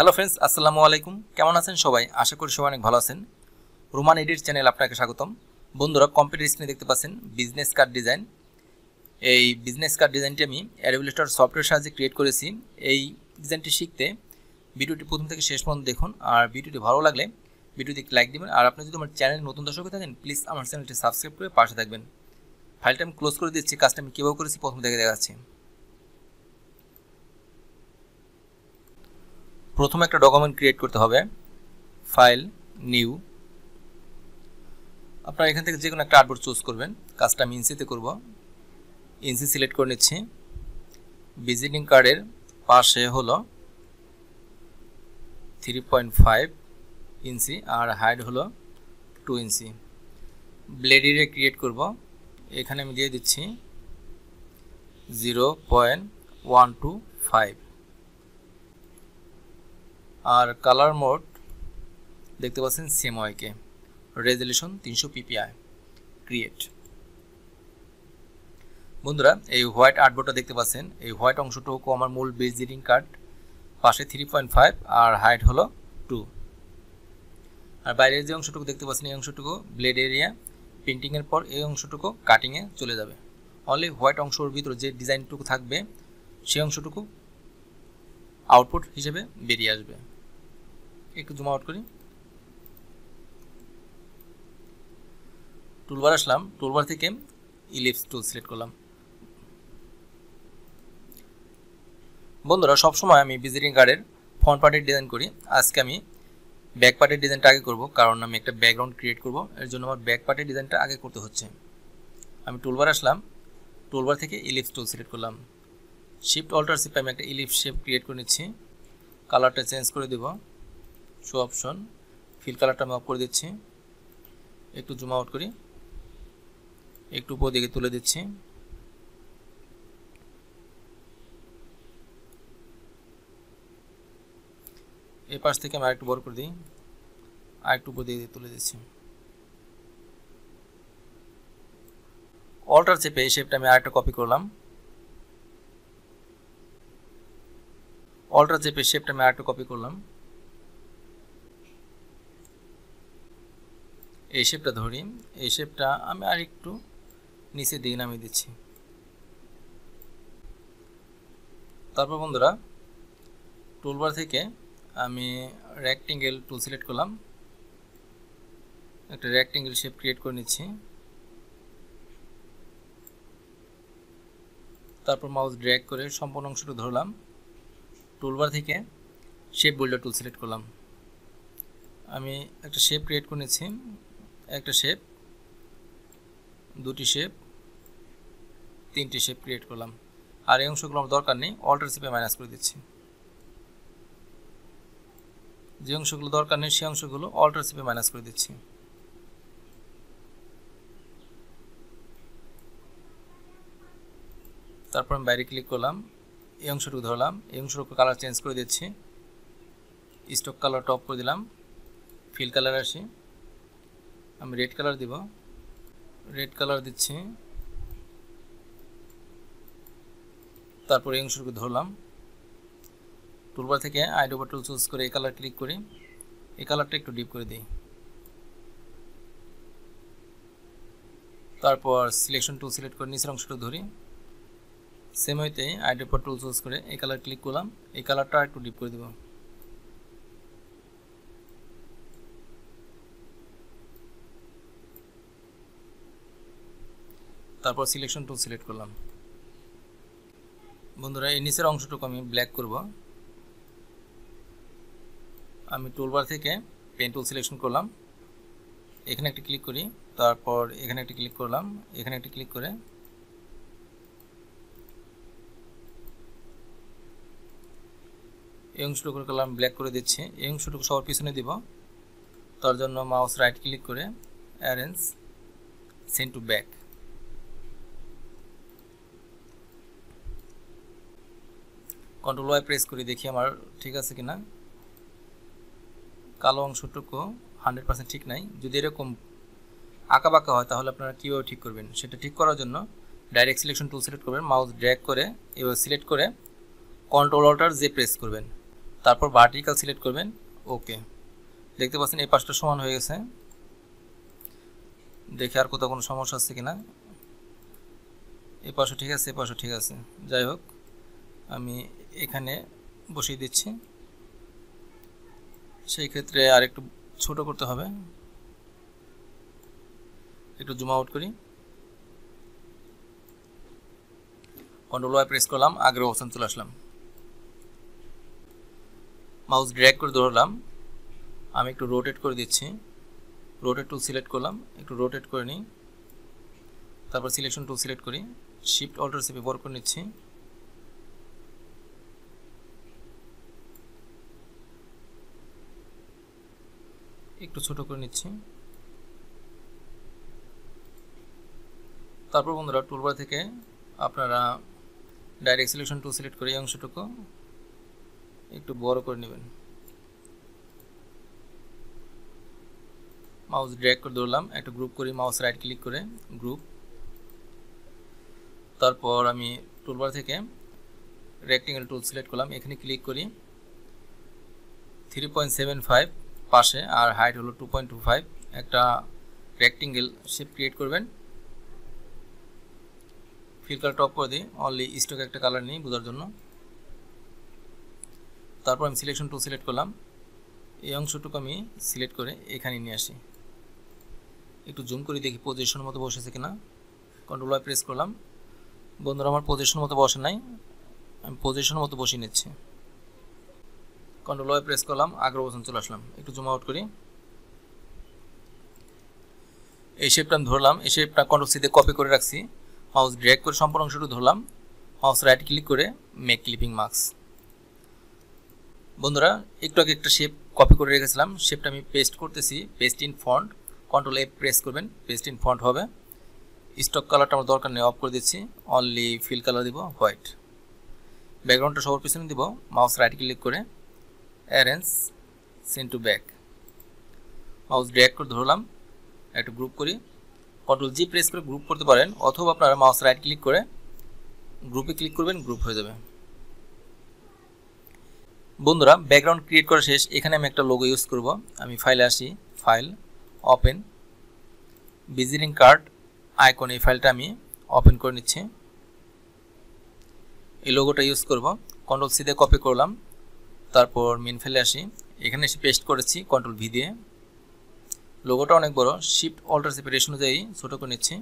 hello friends আসসালামু আলাইকুম কেমন আছেন সবাই আশা করি সবাই অনেক ভালো আছেন রোমান এডিট চ্যানেল আপনাকে স্বাগতম বন্ধুরা কম্পিউটার স্ক্রিনে দেখতে পাচ্ছেন বিজনেস কার্ড ডিজাইন এই বিজনেস কার্ড ডিজাইনটি আমি অ্যাডভিলেটর সফটওয়্যার সাহায্যে ক্রিয়েট করেছি এই ডিজাইনটি শিখতে ভিডিওটি প্রথম থেকে শেষ পর্যন্ত দেখুন আর ভিডিওটি ভালো লাগলে ভিডিওতে লাইক দেবেন আর আপনি যদি আমার চ্যানেল নতুন দর্শক থাকেন প্লিজ আমার চ্যানেলটি সাবস্ক্রাইব করে পাশে থাকবেন ফাইলটা আমি ক্লোজ করে দিচ্ছি কাজটা আমি কীভাবে করেছি প্রথম থেকে দেখাচ্ছি প্রথমে একটা ডকুমেন্ট ক্রিয়েট করতে হবে ফাইল নিউ আপনারা এখান থেকে যে কোনো একটা আর্টবোর্ড চুজ করবেন কাজটা আমি ইনসিতে করব ইনসি সিলেক্ট করে নিচ্ছি ভিজিটিং কার্ডের পাশে হলো থ্রি পয়েন্ট ফাইভ ইঞ্চি আর হাইট হলো টু ইঞ্চি ব্লেডিরে ক্রিয়েট করব এখানে আমি দিয়ে দিচ্ছি zero point one two five আর কালার মোড দেখতে পাচ্ছেন সেম ওয়াইকে রেজলিউশন তিনশো পিপিআই ক্রিয়েট বন্ধুরা এই হোয়াইট আর্টবোর্ডটা দেখতে পাচ্ছেন এই হোয়াইট অংশটুকু আমার মূল ভিজিটিং কার্ড পাশে থ্রি পয়েন্ট ফাইভ আর হাইট হলো টু আর বাইরের যে অংশটুকু দেখতে পাচ্ছেন এই অংশটুকু ব্লেড এরিয়া প্রিন্টিংয়ের পর এই অংশটুকু কাটিংয়ে চলে যাবে অনলি হোয়াইট অংশর ভিতরে যে ডিজাইনটুকু থাকবে সেই অংশটুকু আউটপুট হিসেবে বেরিয়ে আসবে একটু জুম আউট করি টুলবার আসলাম টুলবার থেকে ইলিপস টুল সিলেক্ট করলাম বন্ধুরা সবসময় আমি ভিজিটিং কার্ডের ফ্রন্ট পার্টির ডিজাইন করি আজকে আমি ব্যাক পার্টির ডিজাইনটা আগে করব কারণ আমি একটা ব্যাকগ্রাউন্ড ক্রিয়েট করব এর জন্য আমার ব্যাক পার্টির ডিজাইনটা আগে করতে হচ্ছে আমি টুলবার আসলাম টুলবার থেকে ইলিপস টুল সিলেক্ট করলাম শিফট অল্টার শিফট আমি একটা ইলিপস শেপ ক্রিয়েট করে নিচ্ছি কালারটা চেঞ্জ করে দেবো শো অপশন ফিল কালারটা আমি অফ করে দিচ্ছি একটু জুম আউট করি একটু উপর দিকে তুলে দিচ্ছি এই পাশ থেকে আমি আরেকটু বড় করে দিই আরেকটু উপর দিয়ে তুলে দিচ্ছি অল্টার চেপে এই শেপটা আমি আরেকটা কপি করলাম অল্টার চেপে শেপটা আমি আরেকটা কপি করলাম এই শেপটা ধরি এই শেপটা আমি আর একটু নিচের দিকে নামিয়ে দিচ্ছি তারপর বন্ধুরা টুলবার থেকে আমি র্যাক্টেঙ্গেল টুল সিলেক্ট করলাম একটা র্যাক্টেঙ্গেল শেপ ক্রিয়েট করে নিচ্ছি তারপর মাউস ড্র্যাগ করে সম্পূর্ণ অংশটা ধরলাম টুলবার থেকে শেপ বোল্ডার টুল সিলেক্ট করলাম আমি একটা শেপ ক্রিয়েট করে নিচ্ছি একটা শেপ দুটি শেপ তিনটি শেপ ক্রিয়েট করলাম আর এই অংশগুলো আমার দরকার নেই অল্টার শেপে মাইনাস করে দিচ্ছি যে অংশগুলো দরকার নেই সেই অংশগুলো অল্টার শেপে মাইনাস করে দিচ্ছি তারপর আমি বাইরে ক্লিক করলাম এই অংশটুকু ধরলাম এই অংশটুকু কালার চেঞ্জ করে দিচ্ছি স্টক কালার টপ করে দিলাম ফিল কালার আসি আমি রেড কালার দিব রেড কালার দিচ্ছি তারপর এই অংশটুকু ধরলাম টুলবার থেকে আইড টুল চুজ করে এই কালার ক্লিক করি এই কালারটা একটু ডিপ করে দিই তারপর সিলেকশন টুল সিলেক্ট করে নিচের অংশটা ধরি সেম হইতে আইডোপার টুল চুজ করে এই কালার ক্লিক করলাম এই কালারটা একটু ডিপ করে দেবো তারপর সিলেকশন টুল সিলেক্ট করলাম বন্ধুরা এই নিচের অংশটুকু আমি ব্ল্যাক করব আমি টুলবার থেকে পেন টুল সিলেকশন করলাম এখানে একটা ক্লিক করি তারপর এখানে একটা ক্লিক করলাম এখানে একটা ক্লিক করে এই অংশটুকু করলাম ব্ল্যাক করে দিচ্ছি এই অংশটুকু সবার পিছনে দিব তার জন্য মাউস রাইট ক্লিক করে arrange send to back control Y press করি দেখি আমার ঠিক আছে কি না কালো অংশটুকু হান্ড্রেড পার্সেন্ট ঠিক নাই যদি এরকম বাঁকা হয় তাহলে আপনারা কীভাবে ঠিক করবেন সেটা ঠিক করার জন্য ডাইরেক্ট সিলেকশন টুল সিলেক্ট করবেন মাউস ড্র্যাগ করে এভাবে সিলেক্ট করে কন্ট্রোল অল্টার যে প্রেস করবেন তারপর ভার্টিক্যাল সিলেক্ট করবেন ওকে দেখতে পাচ্ছেন এই পাশটা সমান হয়ে গেছে দেখে আর কোথাও কোনো সমস্যা আছে কি না এ পাশও ঠিক আছে এ পাশও ঠিক আছে যাই হোক আমি এখানে বসিয়ে দিচ্ছি সেই ক্ষেত্রে আর একটু ছোটো করতে হবে একটু জুম আউট করি কন্ট্রোল ওয়াই প্রেস করলাম আগের অপশান চলে আসলাম মাউস ড্র্যাগ করে ধরলাম আমি একটু রোটেট করে দিচ্ছি রোটেট টুল সিলেক্ট করলাম একটু রোটেট করে নিই তারপর সিলেকশন টুল সিলেক্ট করি শিফট অল্টার সিপে বর করে নিচ্ছি একটু ছোট করে নিচ্ছি তারপর বন্ধুরা টুলবার থেকে আপনারা ডাইরেক্ট সিলেকশন টু সিলেক্ট করে এই অংশটুকু একটু বড় করে নেবেন মাউস ড্র্যাগ করে ধরলাম একটা গ্রুপ করি মাউস রাইট ক্লিক করে গ্রুপ তারপর আমি টুলবার থেকে রেক্টেঙ্গেল টুল সিলেক্ট করলাম এখানে ক্লিক করি থ্রি পয়েন্ট সেভেন ফাইভ পাশে আর হাইট হলো টু পয়েন্ট টু ফাইভ একটা রেক্টিঙ্গেল শেপ ক্রিয়েট করবেন ফিল্কাল টপ করে দিই অনলি স্টক একটা কালার নিই বোঝার জন্য তারপর আমি সিলেকশন টু সিলেক্ট করলাম এই অংশটুকু আমি সিলেক্ট করে এখানে নিয়ে আসি একটু জুম করে দেখি পজিশন মতো বসেছে কিনা কন্ট্রোল প্রেস করলাম বন্ধুরা আমার পজিশন মতো বসে নাই আমি পজিশন মতো বসিয়ে নিচ্ছি কন্ট্রোল ওয়ে প্রেস করলাম আগ্রহ বোতাম চলে আসলাম একটু জুম আউট করি এই শেপটা আমি ধরলাম এই শেপটা কন্ট্রোল সিতে কপি করে রাখছি হাউস ড্র্যাগ করে সম্পূর্ণ অংশটা ধরলাম হাউস রাইট ক্লিক করে মেক ক্লিপিং মার্কস বন্ধুরা একটু আগে একটা শেপ কপি করে রেখেছিলাম শেপটা আমি পেস্ট করতেছি paste in front control F press করবেন পেস্ট ইন ফন্ট হবে স্টক কালারটা আমার দরকার নেই অফ করে দিচ্ছি অনলি ফিল কালার দিব হোয়াইট ব্যাকগ্রাউন্ডটা সবার পিছনে দিব মাউস রাইট ক্লিক করে arrange send to back mouse drag করে ধরলাম একটু গ্রুপ করি কন্ট্রোল জি প্রেস করে গ্রুপ করতে পারেন অথবা আপনারা মাউস রাইট ক্লিক করে গ্রুপে ক্লিক করবেন গ্রুপ হয়ে যাবে বন্ধুরা ব্যাকগ্রাউন্ড ক্রিয়েট করা শেষ এখানে আমি একটা লোগো ইউজ করব আমি ফাইলে আসি file open visiting card icon এই ফাইলটা আমি ওপেন করে নিচ্ছি এই লোগোটা ইউজ করব কন্ট্রোল সিতে কপি করলাম তারপর মেন ফেলে আসি এখানে এসে পেস্ট করেছি কন্ট্রোল ভি দিয়ে লোগোটা অনেক বড় শিফট অল্টার সেপের অনুযায়ী ছোটো করে নিচ্ছি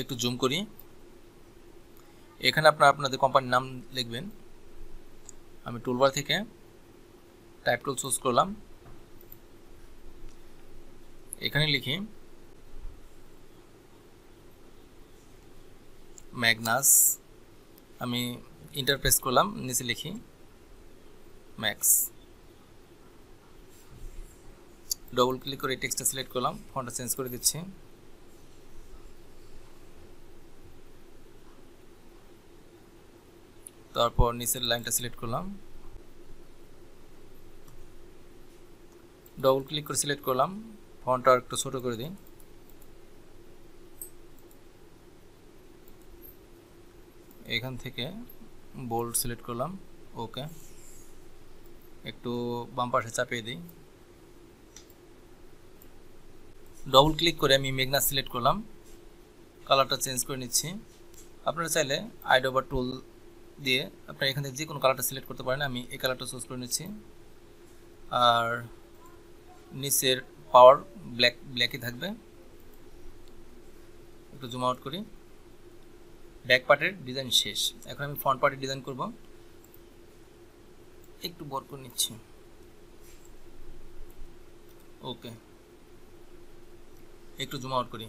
একটু জুম করি এখানে আপনার আপনাদের কোম্পানির নাম লিখবেন আমি টুলবার থেকে টাইপ টুল চুজ করলাম এখানে লিখি ম্যাগনাস আমি ইন্টারফেস করলাম নিচে লিখি ম্যাক্স ডাবল ক্লিক করে টেক্সট সিলেক্ট করলাম ফন্ট চেঞ্জ করে ਦਿੱচ্ছি তারপর নিচের লাইনটা সিলেক্ট করলাম ডাবল ক্লিক করে সিলেক্ট করলাম ফন্ট আর একটু ছোট করে দিন এখান থেকে বোল্ড সিলেক্ট করলাম ওকে একটু বাম চাপিয়ে দিই ডবল ক্লিক করে আমি মেঘনা সিলেক্ট করলাম কালারটা চেঞ্জ করে নিচ্ছি আপনারা চাইলে আইডোভার টুল দিয়ে আপনারা এখান থেকে যে কোনো কালারটা সিলেক্ট করতে পারেন আমি এই কালারটা চুজ করে নিচ্ছি আর নিচের পাওয়ার ব্ল্যাক ব্ল্যাকই থাকবে একটু জুম আউট করি ব্যাক পার্টের ডিজাইন শেষ এখন আমি ফ্রন্ট পার্টের ডিজাইন করব একটু বর করে নিচ্ছি ওকে একটু জুম আউট করি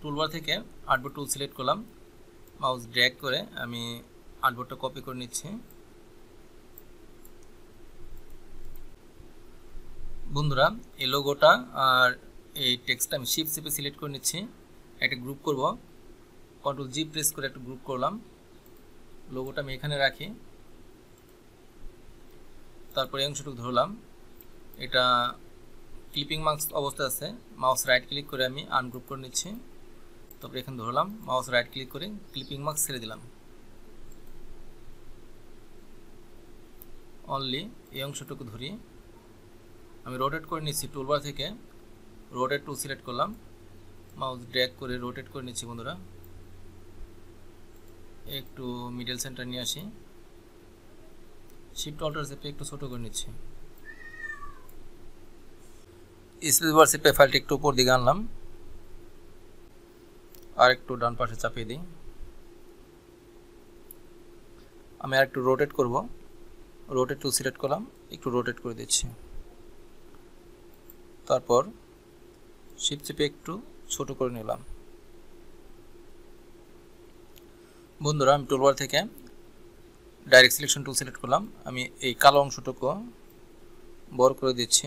টুলবার থেকে আর্টবোর্ড টুল সিলেক্ট করলাম মাউস ড্র্যাগ করে আমি আর্টবোর্ডটা কপি করে নিচ্ছি বন্ধুরা এই লোগোটা আর এই টেক্সটটা আমি শিপ চেপে সিলেক্ট করে নিচ্ছি একটা গ্রুপ করব কন্ট্রোল জি প্রেস করে একটা গ্রুপ করলাম লোগোটা আমি এখানে রাখি তারপরে অংশটুকু ধরলাম এটা ক্লিপিং মার্কস অবস্থা আছে মাউস রাইট ক্লিক করে আমি আনগ্রুপ করে নিচ্ছি তারপরে এখানে ধরলাম মাউস রাইট ক্লিক করে ক্লিপিং মার্কস ছেড়ে দিলাম অনলি এই অংশটুকু ধরি আমি রোটেট করে নিচ্ছি টুলবার থেকে রোটেট টু সিলেক্ট করলাম মাউস ড্র্যাগ করে রোটেট করে নিচ্ছি বন্ধুরা একটু মিডল সেন্টার নিয়ে আসি শিফট অল্টার সেপে একটু ছোটো করে নিচ্ছি স্পেসবার বার সেপে ফাইলটি একটু উপর দিকে আনলাম আর একটু ডান পাশে চাপিয়ে দিই আমি আর একটু রোটেট করব রোটেট টু সিলেক্ট করলাম একটু রোটেট করে দিচ্ছি তারপর শিপ চেপে একটু ছোট করে নিলাম বন্ধুরা আমি টোলবার থেকে ডাইরেক্ট সিলেকশন টুল সিলেক্ট করলাম আমি এই কালো অংশটুকু বড় করে দিচ্ছি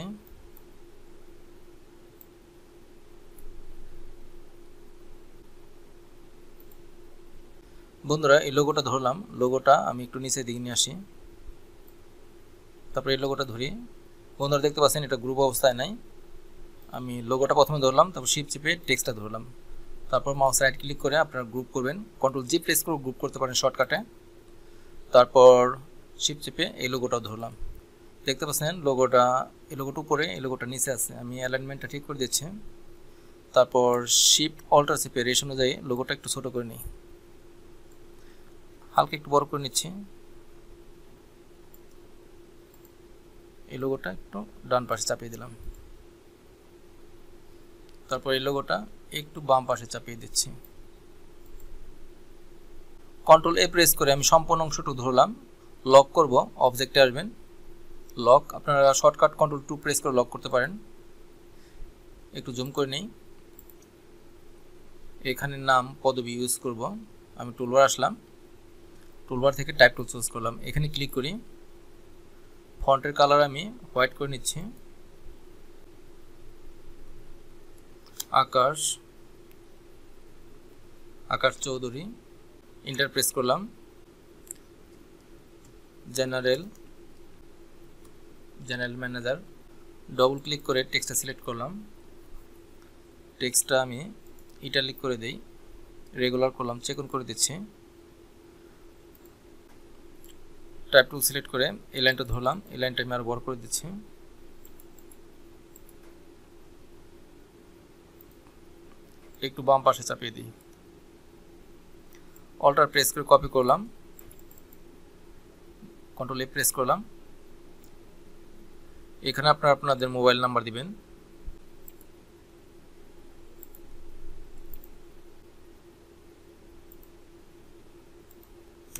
বন্ধুরা এই লোগোটা ধরলাম লোগোটা আমি একটু নিচে দিকে নিয়ে আসি তারপরে এই লোগোটা ধরি বন্ধুরা দেখতে পাচ্ছেন এটা গ্রুপ অবস্থায় নাই আমি লোগোটা প্রথমে ধরলাম তারপর শিপ চেপে টেক্সটটা ধরলাম তারপর মাউস রাইট ক্লিক করে আপনারা গ্রুপ করবেন কন্ট্রোল জি প্রেস করে গ্রুপ করতে পারেন শর্টকাটে তারপর শিপ চেপে এই লোগোটা ধরলাম দেখতে পাচ্ছেন লোগোটা এই লোগোটা উপরে এই লোগোটা নিচে আছে আমি অ্যালাইনমেন্টটা ঠিক করে দিচ্ছি তারপর শিপ অল্টার চেপে রেশ অনুযায়ী লোগোটা একটু ছোটো করে নিই হালকা একটু বড় করে নিচ্ছি এই লোগোটা একটু ডান পাশে চাপিয়ে দিলাম তারপর এই লোগোটা একটু বাম পাশে চাপিয়ে দিচ্ছি কন্ট্রোল এ প্রেস করে আমি সম্পূর্ণ অংশটু ধরলাম লক করব অবজেক্টে আসবেন লক আপনারা শর্টকাট কন্ট্রোল টু প্রেস করে লক করতে পারেন একটু জুম করে নেই এখানে নাম পদবি ইউজ করব আমি টুলবার আসলাম টুলবার থেকে টাইপ টুল চুজ করলাম এখানে ক্লিক করি ফন্টের কালার আমি হোয়াইট করে নিচ্ছি আকাশ আকাশ চৌধুরী ইন্টার প্রেস করলাম general general manager double click করে টেক্সটা সিলেক্ট করলাম টেক্সটটা আমি ইটালিক করে দেই রেগুলার করলাম চেক করে দিচ্ছি টাইপ টুল সিলেক্ট করে এই লাইনটা ধরলাম এই লাইনটা আমি আর বড় করে দিচ্ছি একটু বাম পাশে চাপিয়ে দিই অল্টার প্রেস করে কপি করলাম কন্ট্রোল এ প্রেস করলাম এখানে আপনারা আপনাদের মোবাইল নাম্বার দিবেন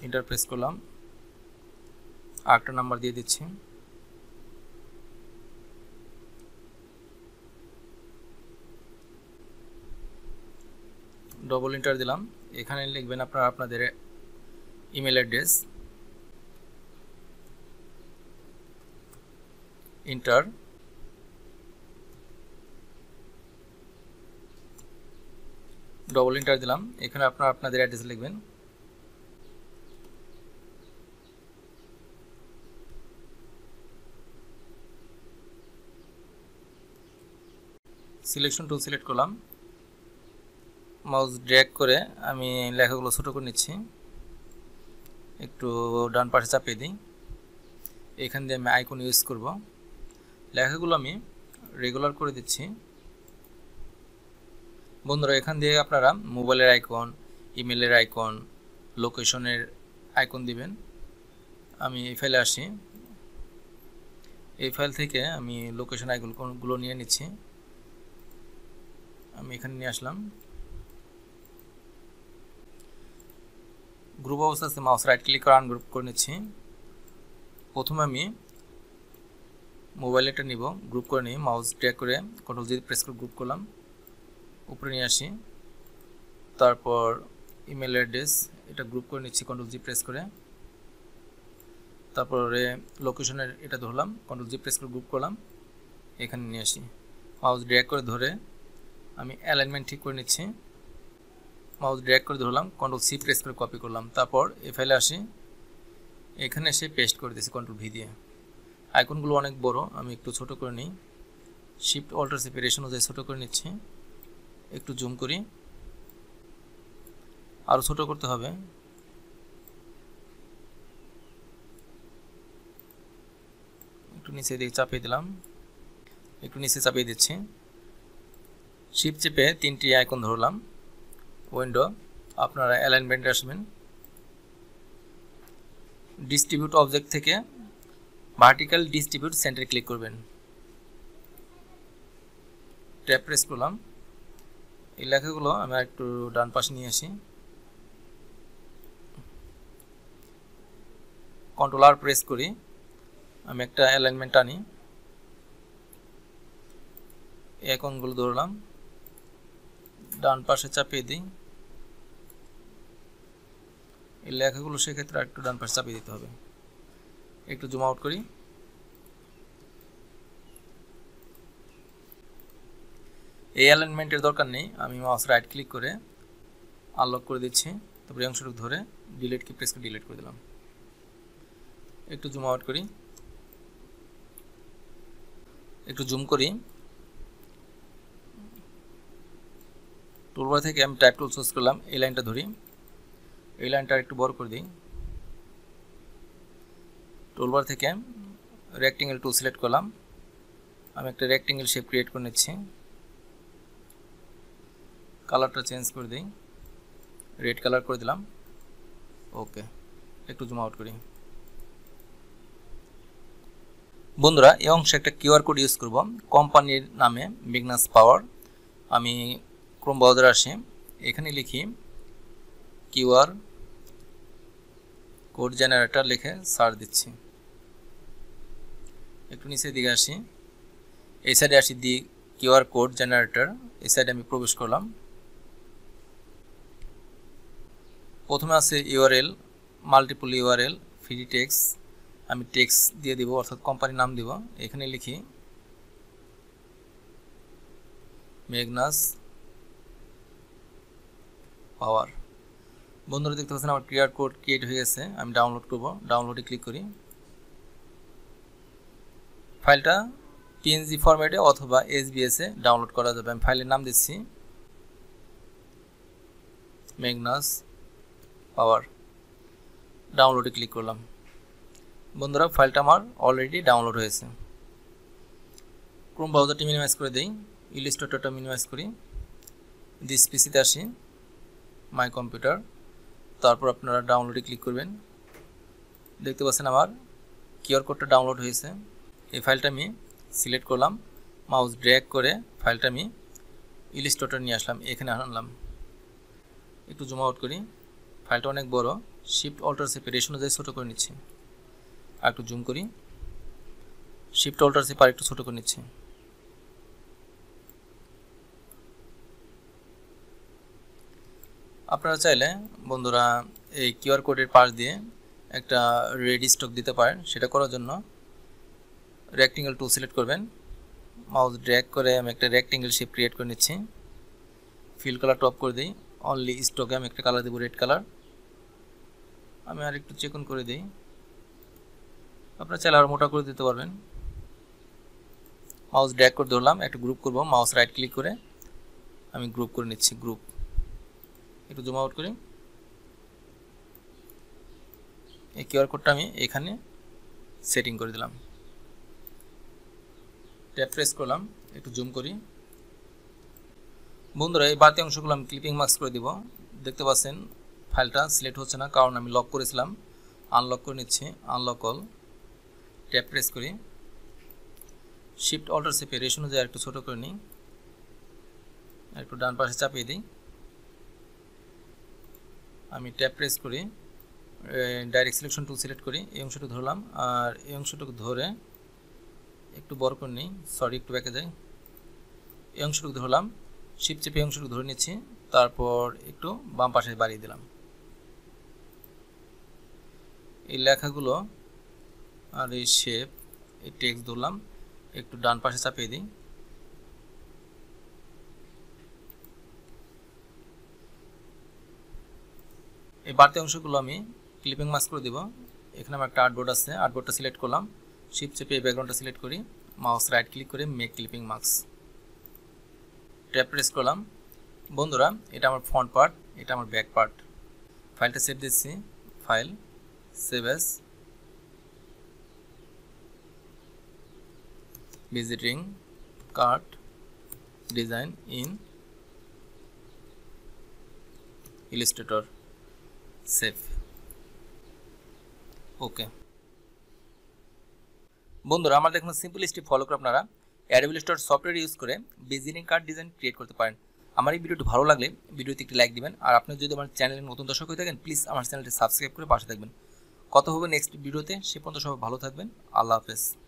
ইন্টারপ্রেস করলাম আরেকটা নাম্বার দিয়ে দিচ্ছি ডবল ইন্টার দিলাম এখানে লিখবেন আপনারা আপনাদের email address enter double enter দিলাম এখানে আপনারা আপনাদের অ্যাড্রেস লিখবেন সিলেকশন টুল সিলেক্ট করলাম মাউস ড্র্যাক করে আমি লেখাগুলো ছোটো করে নিচ্ছি একটু ডান পাশে চাপিয়ে দিই এখান দিয়ে আমি আইকন ইউজ করব লেখাগুলো আমি রেগুলার করে দিচ্ছি বন্ধুরা এখান দিয়ে আপনারা মোবাইলের আইকন ইমেলের আইকন লোকেশনের আইকন দিবেন আমি এই ফাইলে আসি এই ফাইল থেকে আমি লোকেশন আইকনগুলো নিয়ে নিচ্ছি আমি এখানে নিয়ে আসলাম গ্রুপ অবস্থা আছে মাউস রাইট ক্লিক করে আনগ্রুপ করে নিচ্ছি প্রথমে আমি মোবাইলেটা নিব গ্রুপ করে নিই মাউস ট্র্যাক করে কন্ট্রোল যদি প্রেস করে গ্রুপ করলাম উপরে নিয়ে আসি তারপর ইমেল অ্যাড্রেস এটা গ্রুপ করে নিচ্ছি কন্ট্রোল জি প্রেস করে তারপরে লোকেশনের এটা ধরলাম কন্ট্রোল জি প্রেস করে গ্রুপ করলাম এখানে নিয়ে আসি মাউস ড্র্যাক করে ধরে আমি অ্যালাইনমেন্ট ঠিক করে নিচ্ছি মাউস ড্র্যাগ করে ধরলাম কন্ট্রোল সি প্রেস করে কপি করলাম তারপর এ ফাইলে আসি এখানে এসে পেস্ট করে দিয়েছি কন্ট্রোল ভি দিয়ে আইকনগুলো অনেক বড় আমি একটু ছোট করে নিই শিফট অল্টার সেপারেশন অনুযায়ী ছোটো করে নিচ্ছি একটু জুম করি আরও ছোট করতে হবে একটু নিচে দিয়ে চাপিয়ে দিলাম একটু নিচে চাপিয়ে দিচ্ছি শিপ চেপে তিনটি আইকন ধরলাম উইন্ডো আপনারা অ্যালাইনমেন্ট আসবেন ডিস্ট্রিবিউট অবজেক্ট থেকে ভার্টিক্যাল ডিস্ট্রিবিউট সেন্টার ক্লিক করবেন ট্যাপ প্রেস করলাম এই লেখাগুলো আমি একটু ডান পাশে নিয়ে আসি কন্ট্রোল আর প্রেস করি আমি একটা অ্যালাইনমেন্ট আনি এই অ্যাকাউন্টগুলো ধরলাম ডান পাশে চাপিয়ে দিই এই লেখাগুলো সেক্ষেত্রে একটু ডান পাশে চাপিয়ে দিতে হবে একটু জুম আউট করি এই অ্যালাইনমেন্টের দরকার নেই আমি মাউস রাইট ক্লিক করে আনলক করে দিচ্ছি তারপরে অংশটুকু ধরে ডিলেট কি প্রেস করে ডিলিট করে দিলাম একটু জুম আউট করি একটু জুম করি টুলবার থেকে আমি টাইপ টুল সার্চ করলাম এই লাইনটা ধরি এই লাইনটা একটু বড় করে দিই টুলবার থেকে রেক্টেঙ্গেল টুল সিলেক্ট করলাম আমি একটা রেক্টেঙ্গেল শেপ ক্রিয়েট করে নিচ্ছি কালারটা চেঞ্জ করে দিই রেড কালার করে দিলাম ওকে একটু জুম আউট করি বন্ধুরা এই অংশে একটা কিউআর কোড ইউজ করব কোম্পানির নামে বিগনাস পাওয়ার আমি ক্রোম ব্রাউজার আসে এখানে লিখি কিউআর কোড জেনারেটর লিখে সার্চ দিচ্ছি একটু নিচের দিকে আসি এই সাইডে আসি দি কিউআর কোড জেনারেটর এই সাইডে আমি প্রবেশ করলাম প্রথমে আছে URL multiple URL free text আমি টেক্স দিয়ে দিব অর্থাৎ কোম্পানির নাম দিব এখানে লিখি মেঘনাস পাওয়ার বন্ধুরা দেখতে পাচ্ছেন আমার ক্রিয়ার কোড ক্রিয়েট হয়ে গেছে আমি ডাউনলোড করব ডাউনলোডে ক্লিক করি ফাইলটা পিএনজি ফরম্যাটে অথবা এসবিএসে ডাউনলোড করা যাবে আমি ফাইলের নাম দিচ্ছি মেঘনাস পাওয়ার ডাউনলোডে ক্লিক করলাম বন্ধুরা ফাইলটা আমার অলরেডি ডাউনলোড হয়েছে ক্রোম ব্রাউজারটি মিনিমাইজ করে দিই ইলিস্টোটা মিনিমাইজ করি দিস পিসিতে আসি মাই কম্পিউটার তারপর আপনারা ডাউনলোডে ক্লিক করবেন দেখতে পাচ্ছেন আমার কিউআর কোডটা ডাউনলোড হয়েছে এই ফাইলটা আমি সিলেক্ট করলাম মাউস ড্র্যাগ করে ফাইলটা আমি ইলিস্ট্রেটর নিয়ে আসলাম এখানে আনলাম একটু জমা আউট করি ফাইলটা অনেক বড় শিফট অল্টার সেপে রেশন অনুযায়ী ছোটো করে নিচ্ছি আর একটু জুম করি শিফট অল্টার সেপ আর একটু ছোটো করে নিচ্ছি আপনারা চাইলে বন্ধুরা এই কিউআর কোডের পাশ দিয়ে একটা রেডি স্টক দিতে পারেন সেটা করার জন্য রেক্টেঙ্গেল টু সিলেক্ট করবেন মাউস ড্র্যাগ করে আমি একটা রেক্টেঙ্গেল শেপ ক্রিয়েট করে নিচ্ছি ফিল কালার টপ করে দিই অনলি স্টকে আমি একটা কালার দেবো রেড কালার আমি আর একটু চেকন করে দিই আপনারা চাইলে আরও মোটা করে দিতে পারবেন মাউস ড্র্যাগ করে ধরলাম একটা গ্রুপ করব মাউস রাইট ক্লিক করে আমি গ্রুপ করে নিচ্ছি গ্রুপ একটু জুম আউট করি এই কিউআর কোডটা আমি এখানে সেটিং করে দিলাম ট্যাপ প্রেস করলাম একটু জুম করি বন্ধুরা এই বাতি অংশগুলো আমি ক্লিপিং মার্কস করে দিব দেখতে পাচ্ছেন ফাইলটা সিলেক্ট হচ্ছে না কারণ আমি লক করেছিলাম আনলক করে নিচ্ছি আনলক অল ট্যাপ প্রেস করি শিফট অল্টার সেপে রেশন অনুযায়ী একটু ছোটো করে নিই একটু ডান পাশে চাপিয়ে দিই আমি ট্যাপ প্রেস করি ডাইরেক্ট সিলেকশন টুল সিলেক্ট করি এই অংশটুকু ধরলাম আর এই অংশটুকু ধরে একটু বড় করে নিই সরি একটু ব্যাকে যাই এই অংশটুকু ধরলাম শিপ চেপে এই অংশটুকু ধরে নিচ্ছি তারপর একটু বাম পাশে বাড়িয়ে দিলাম এই লেখাগুলো আর এই শেপ এই টেক্সট ধরলাম একটু ডান পাশে চাপিয়ে দিই এই বাড়তি অংশগুলো আমি ক্লিপিং মাস্ক করে দিব এখানে আমার একটা আর্টবোর্ড আছে আর্টবোর্ডটা সিলেক্ট করলাম শিপ চেপে এই ব্যাকগ্রাউন্ডটা সিলেক্ট করি মাউস রাইট ক্লিক করে make clipping mask tap press করলাম বন্ধুরা এটা আমার ফ্রন্ট পার্ট এটা আমার ব্যাক পার্ট ফাইলটা সেভ দিচ্ছি file save as visiting card design in illustrator save okay বন্ধুরা আমার দেখুন সিম্পল স্টেপ ফলো করে আপনারা অ্যাডভিল স্টোর সফটওয়্যার ইউজ করে বিজিনিং কার্ড ডিজাইন ক্রিয়েট করতে পারেন আমার এই ভিডিওটি ভালো লাগলে ভিডিওতে একটি লাইক দিবেন আর আপনি যদি আমার চ্যানেলে নতুন দর্শক হয়ে থাকেন প্লিজ আমার চ্যানেলটি সাবস্ক্রাইব করে পাশে থাকবেন কত হবে নেক্সট ভিডিওতে সে পর্যন্ত সবাই ভালো থাকবেন আল্লাহ হাফেজ